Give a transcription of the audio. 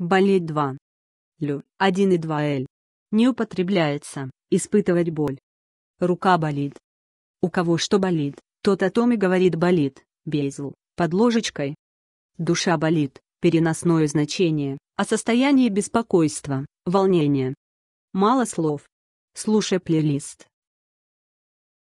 болеть 2. Лю 1 и 2 Л. Не употребляется, испытывать боль. Рука болит. У кого что болит, тот о том и говорит болит, Бейзл, под ложечкой. Душа болит, переносное значение, о состоянии беспокойства, волнения. Мало слов. Слушай плейлист.